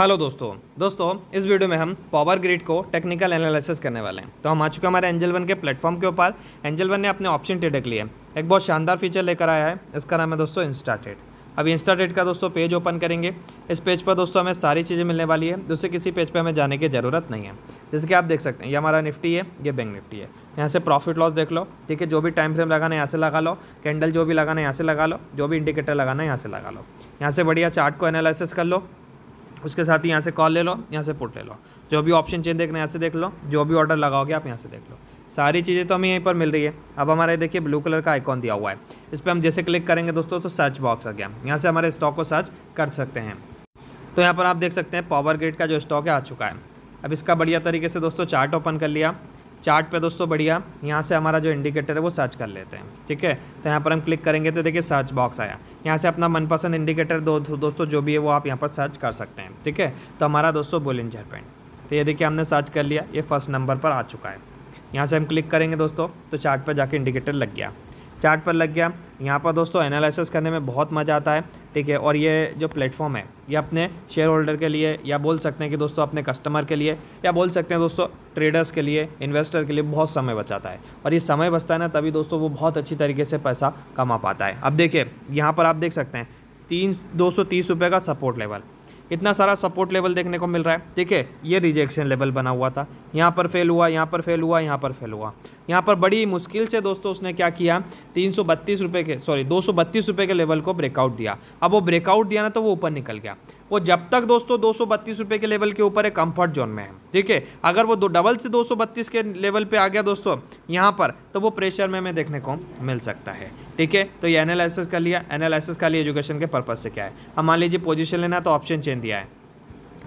hello दोस्तों दोस्तों इस वीडियो में हम पावर ग्रिड को टेक्निकल एनालिसिस करने वाले हैं तो हम आ चुके हमारे एंजल वन के प्लेटफॉर्म के ऊपर एंजल वन ने अपने ऑप्शन टेडक के लिए एक बहुत शानदार फीचर लेकर आया है इसका नाम है दोस्तों इंस्टाटेड अब इंस्टाटेड का दोस्तों पेज ओपन करेंगे इस पेज पर दोस्तों हमें सारी चीज़ें मिलने वाली है दूसरे किसी पेज पर हमें जाने की ज़रूरत नहीं है जैसे कि आप देख सकते हैं ये हमारा निफ्टी है ये बैंक निफ्टी है यहाँ से प्रॉफिट लॉस देख लो ठीक है जो भी टाइम फ्रेम लगाना है यहाँ से लगा लो कैंडल जो भी लगाना है यहाँ से लगा लो जो भी इंडिकेटर लगाना है यहाँ से लगा लो यहाँ से बढ़िया चार्ट को एनालिसिस कर लो उसके साथ ही यहाँ से कॉल ले लो यहाँ से पुट ले लो जो भी ऑप्शन चेंज देखना है यहाँ से देख लो जो भी ऑर्डर लगाओगे आप यहाँ से देख लो सारी चीज़ें तो हमें यहीं पर मिल रही है अब हमारे देखिए ब्लू कलर का आइकॉन दिया हुआ है इस पर हम जैसे क्लिक करेंगे दोस्तों तो सर्च बॉक्स आ गया यहाँ से हमारे स्टॉक को सर्च कर सकते हैं तो यहाँ पर आप देख सकते हैं पावर ग्रिड का जो स्टॉक है आ चुका है अब इसका बढ़िया तरीके से दोस्तों चार्ट ओपन कर लिया चार्ट पे दोस्तों बढ़िया यहाँ से हमारा जो इंडिकेटर है वो सर्च कर लेते हैं ठीक है तो यहाँ पर हम क्लिक करेंगे तो देखिए सर्च बॉक्स आया यहाँ से अपना मनपसंद इंडिकेटर दो, दोस्तों जो भी है वो आप यहाँ पर सर्च कर सकते हैं ठीक है तो हमारा दोस्तों बोलिंजर पेंट तो ये देखिए हमने सर्च कर लिया ये फर्स्ट नंबर पर आ चुका है यहाँ से हम क्लिक करेंगे दोस्तों तो चार्ट पर जाके इंडिकेटर लग गया चार्ट पर लग गया यहाँ पर दोस्तों एनालिसिस करने में बहुत मज़ा आता है ठीक है और ये जो प्लेटफॉर्म है ये अपने शेयर होल्डर के लिए या बोल सकते हैं कि दोस्तों अपने कस्टमर के लिए या बोल सकते हैं दोस्तों ट्रेडर्स के लिए इन्वेस्टर के लिए बहुत समय बचाता है और ये समय बचता है ना तभी दोस्तों वो बहुत अच्छी तरीके से पैसा कमा पाता है अब देखिए यहाँ पर आप देख सकते हैं तीन दो सौ तीस रुपये का सपोर्ट लेवल इतना सारा सपोर्ट लेवल देखने को मिल रहा है ठीक है ये रिजेक्शन लेवल बना हुआ था यहाँ पर फेल हुआ यहाँ पर फेल हुआ यहाँ पर फेल हुआ यहाँ पर बड़ी मुश्किल से दोस्तों उसने क्या किया तीन रुपए के सॉरी दो के लेवल को ब्रेकआउट दिया अब वो ब्रेकआउट दिया ना तो वो ऊपर निकल गया वो जब तक दोस्तों दो सौ के लेवल के ऊपर है कंफर्ट जोन में है ठीक है अगर वो दो डबल से दो के लेवल पर आ गया दोस्तों यहाँ पर तो वो प्रेशर में हमें देखने को मिल सकता है ठीक है तो ये एनालिसिस कर लिया एनालिसिस कर लिया एजुकेशन के पर्पज़ से क्या है हम मान लीजिए पोजिशन लेना है तो ऑप्शन चेन दिया है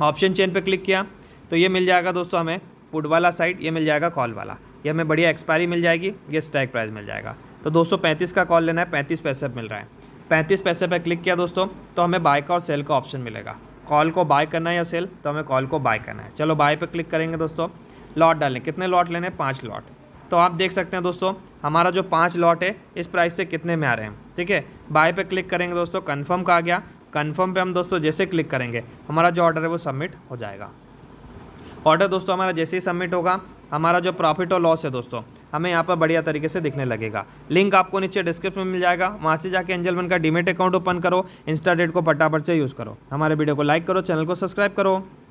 ऑप्शन चेन पर क्लिक किया तो ये मिल जाएगा दोस्तों हमें पुट वाला साइड ये मिल जाएगा कॉल वाला ये हमें बढ़िया एक्सपायरी मिल जाएगी ये स्टैक प्राइस मिल जाएगा तो 235 का कॉल लेना है पैंतीस पैसे मिल रहा है पैंतीस पैसे पर क्लिक किया दोस्तों तो हमें बाय का और सेल का ऑप्शन मिलेगा कॉल को बाय करना है या सेल तो हमें कॉल को बाय करना है चलो बाय पर क्लिक करेंगे दोस्तों लॉट डालें कितने लॉट लेने हैं पाँच लॉट तो आप देख सकते हैं दोस्तों हमारा जो पाँच लॉट है इस प्राइस से कितने में आ रहे हैं ठीक है बाय पर क्लिक करेंगे दोस्तों कन्फर्म का आ गया कन्फर्म पर हम दोस्तों जैसे क्लिक करेंगे हमारा जो ऑर्डर है वो सबमिट हो जाएगा ऑर्डर दोस्तों हमारा जैसे ही सबमिट होगा हमारा जो प्रॉफिट और लॉस है दोस्तों हमें यहाँ पर बढ़िया तरीके से दिखने लगेगा लिंक आपको नीचे डिस्क्रिप्शन में मिल जाएगा वहाँ से जाके एंजल वन का डीमेट अकाउंट ओपन करो इंस्टाडेट को फटाफट से यूज़ करो हमारे वीडियो को लाइक करो चैनल को सब्सक्राइब करो